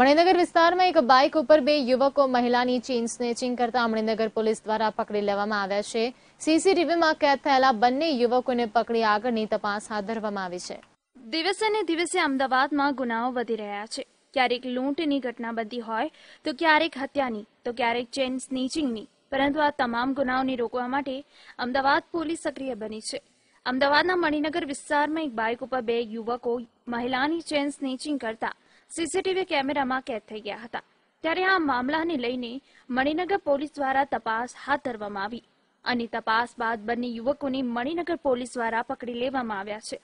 મણિનગર વિસ્તારમાં એક બાઇક ઉપર બે યુવકો મહિલાની ચેઇન સ્નેચિંગ કરતા મણિનગર પોલીસ દ્વારા પકડી લેવામાં આવ્યા છે સીસીટીવીમાં કેદ થયેલા બંને યુવકોને પકડી આગળની તપાસ હાથ ધરવામાં આવી છે દિવસે ને દિવસે અમદાવાદમાં ગુનાઓ વધી રહ્યા છે ક્યારેક લૂંટની ઘટના બનતી હોય તો ક્યારેક હત્યાની તો ક્યારેક ચેઇન સ્નેચિંગની પરંતુ આ તમામ ગુનાઓને રોકવા માટે અમદાવાદ પોલીસ સક્રિય બની છે અમદાવાદના મણિનગર વિસ્તારમાં એક બાઇક ઉપર બે યુવકો મહિલાની ચેન સ્નેચિંગ કરતા સીસીટીવી કેમેરામાં કેદ થઈ ગયા હતા ત્યારે આ મામલાને લઈને મણિનગર પોલીસ દ્વારા તપાસ હાથ ધરવામાં આવી અને તપાસ બાદ બંને યુવકોને મણિનગર પોલીસ દ્વારા પકડી લેવામાં આવ્યા છે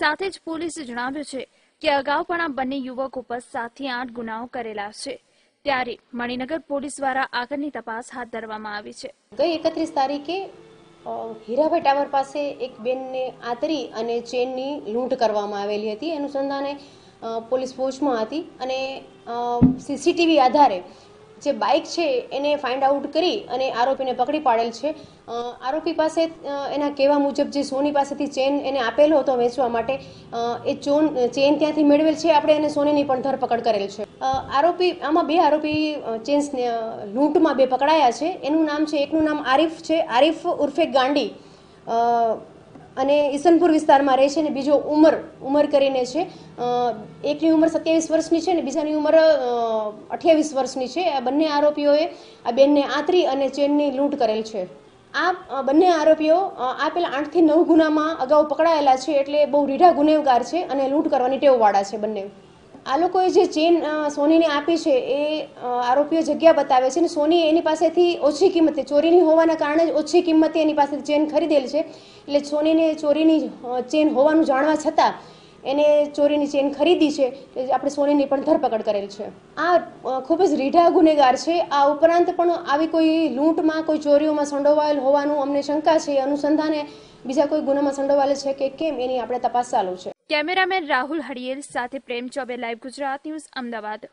સાથે જ પોલીસે જણાવ્યું છે કે અગાઉ પણ આ બંને યુવકો પર સાતથી આઠ ગુનાઓ કરેલા છે ત્યારે મણિનગર પોલીસ દ્વારા આગળની તપાસ હાથ ધરવામાં આવી છે ગઈ એકત્રીસ તારીખે હીરાભાઈ ટાવર પાસે એક બેનને આતરી અને ચેનની લૂંટ કરવામાં આવેલી હતી અનુસંધાને પોલીસ વોચમાં હતી અને સીસીટીવી આધારે જે બાઇક છે એને ફાઇન્ડ આઉટ કરી અને આરોપીને પકડી પાડેલ છે આરોપી પાસે એના કહેવા મુજબ જે સોની પાસેથી ચેન એને આપેલો હતો વેચવા માટે એ ચોન ચેન ત્યાંથી મેળવેલ છે આપણે એને સોનીની પણ ધરપકડ કરેલ છે આરોપી આમાં બે આરોપી ચેન્સ લૂંટમાં બે પકડાયા છે એનું નામ છે એકનું નામ આરીફ છે આરીફ ઉર્ફે ગાંડી અને ઈસનપુર વિસ્તારમાં રહે છે અને બીજો ઉંમર ઉંમર કરીને છે એકની ઉંમર સત્યાવીસ વર્ષની છે અને બીજાની ઉંમર અઠ્યાવીસ વર્ષની છે આ બંને આરોપીઓએ આ બેનને આંતરી અને ચેનની લૂંટ કરેલ છે આ બંને આરોપીઓ આ પેલા આઠથી નવ ગુનામાં અગાઉ પકડાયેલા છે એટલે બહુ રીઢા ગુનેગાર છે અને લૂંટ કરવાની ટેવવાળા છે બંને આ લોકોએ જે ચેન સોનીને આપી છે એ આરોપીઓ જગ્યા બતાવે છે અને સોની એની પાસેથી ઓછી કિંમતે ચોરીની હોવાના કારણે જ ઓછી કિંમતે એની પાસે ચેન ખરીદેલ છે એટલે સોનીને ચોરીની ચેન હોવાનું જાણવા છતાં એને ચોરીની ચેન ખરીદી છે કે આપણે સોનીની પણ ધરપકડ કરેલ છે આ ખૂબ જ રીઢા ગુનેગાર છે આ ઉપરાંત પણ આવી કોઈ લૂંટમાં કોઈ ચોરીઓમાં સંડોવાયેલ હોવાનું અમને શંકા છે અનુસંધાને બીજા કોઈ ગુનામાં સંડોવાયેલ છે કે કેમ એની આપણે તપાસ ચાલુ છે કેમેરામેન રાહુલ હડિયેલ સાથે પ્રેમ ચોબે લાઈવ ગુજરાત ન્યૂઝ અમદાવાદ